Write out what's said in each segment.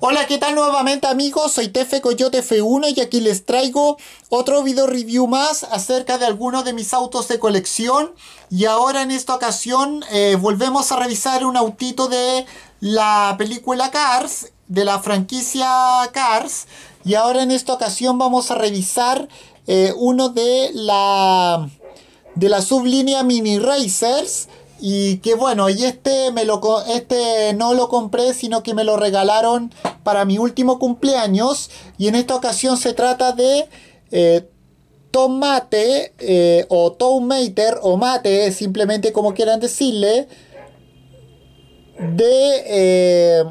Hola, ¿qué tal nuevamente amigos? Soy Tefe Coyote F1 y aquí les traigo otro video review más acerca de algunos de mis autos de colección. Y ahora en esta ocasión eh, volvemos a revisar un autito de la película Cars, de la franquicia Cars. Y ahora en esta ocasión vamos a revisar eh, uno de la, de la sublínea Mini Racers. Y que bueno, y este, me lo, este no lo compré, sino que me lo regalaron para mi último cumpleaños. Y en esta ocasión se trata de eh, tomate o eh, o tomater o mate, simplemente como quieran decirle, de, eh,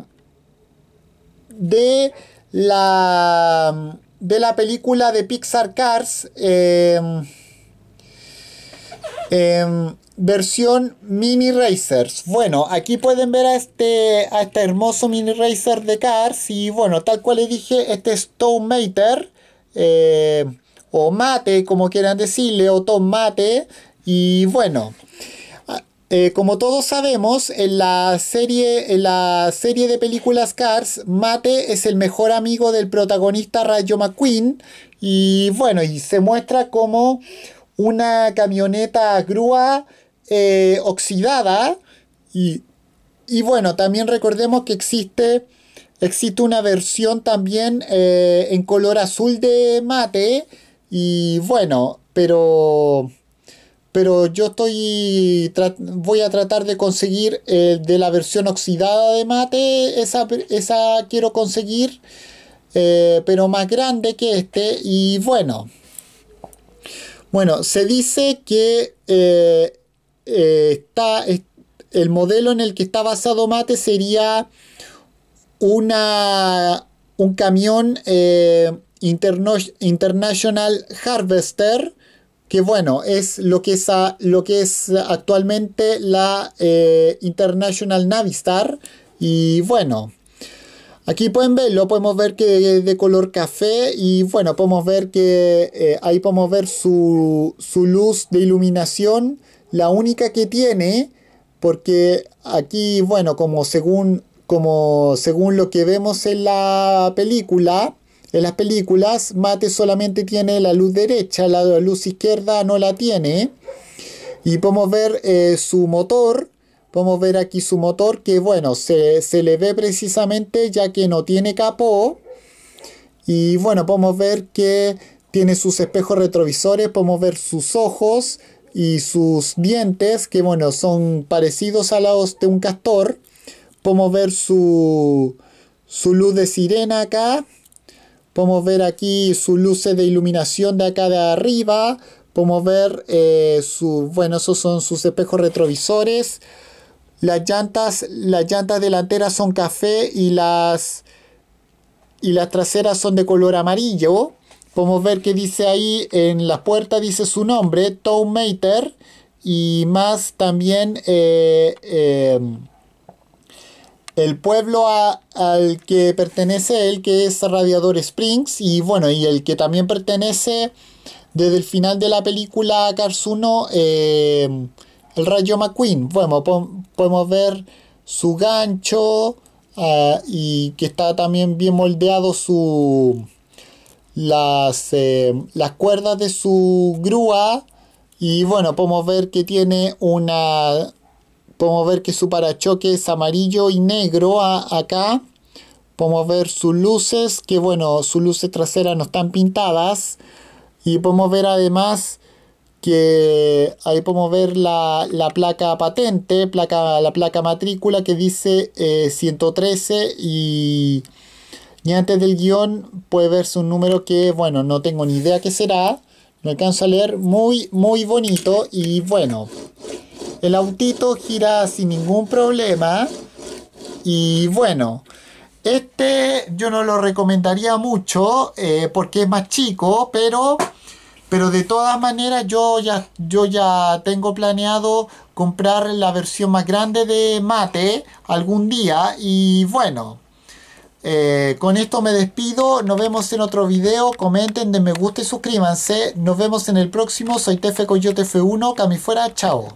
de, la, de la película de Pixar Cars. Eh, em, versión Mini Racers. Bueno, aquí pueden ver a este, a este hermoso Mini Racer de Cars. Y bueno, tal cual le dije, este es mater eh, o Mate, como quieran decirle, o Tom Mate. Y bueno, ah, eh, como todos sabemos, en la, serie, en la serie de películas Cars, Mate es el mejor amigo del protagonista Rayo McQueen. Y bueno, y se muestra como una camioneta grúa eh, oxidada y, bueno, también recordemos que existe, existe una versión también eh, en color azul de mate y bueno, pero pero yo estoy voy a tratar de conseguir eh, de la versión oxidada de mate esa, esa quiero conseguir pero más grande que este y bueno bueno se dice que eh, está, el modelo en el que está basado Mate sería un camión eh, International Harvester, que bueno, es lo que es, lo que es actualmente la eh, International Navistar. Y bueno, aquí pueden verlo, podemos ver que es de color café y bueno, podemos ver que ahí podemos ver su, su luz de iluminación la única que tiene, porque aquí, bueno, como según, como según lo que vemos en la película, en las películas, Mate solamente tiene la luz derecha, la luz izquierda no la tiene. Y podemos ver eh, su motor, podemos ver aquí su motor, que bueno, se, se le ve precisamente ya que no tiene capó. Y bueno, podemos ver que tiene sus espejos retrovisores, podemos ver sus ojos, y sus dientes, que bueno, son parecidos a los de un castor. Podemos ver su, luz de sirena acá. Podemos ver aquí sus luces de iluminación de acá de arriba. Podemos ver eh, su, bueno, esos son sus espejos retrovisores. Las llantas, las llantas delanteras son café y las, y las traseras son de color amarillo podemos ver que dice ahí en la puerta dice su nombre, Mater. y más también eh, eh, el pueblo al que pertenece él, que es Radiador Springs, y bueno, y el que también pertenece desde el final de la película Cars eh, el Rayo McQueen. Bueno, podemos ver su gancho ah, y que está también bien moldeado su eh, las, cuerdas de su grúa y bueno, podemos ver que tiene una... Podemos ver que su parachoque es amarillo y negro acá. Podemos ver sus luces, que bueno, sus luces traseras no están pintadas. Y podemos ver además que ahí podemos ver la, placa patente, placa, la placa matrícula que dice 113 eh, y y antes del guión puede verse un número que, bueno, no tengo ni idea qué será. me alcanzo a leer muy, muy bonito y bueno. El autito gira sin ningún problema. Y bueno, este yo no lo recomendaría mucho eh, porque es más chico, pero, pero de todas maneras yo ya, yo ya tengo planeado comprar la versión más grande de Mate algún día y bueno. Eh, con esto me despido, nos vemos en otro video, comenten, den me gusta y suscríbanse. Nos vemos en el próximo, soy Tefe Coyote F1, Cami fuera, chao.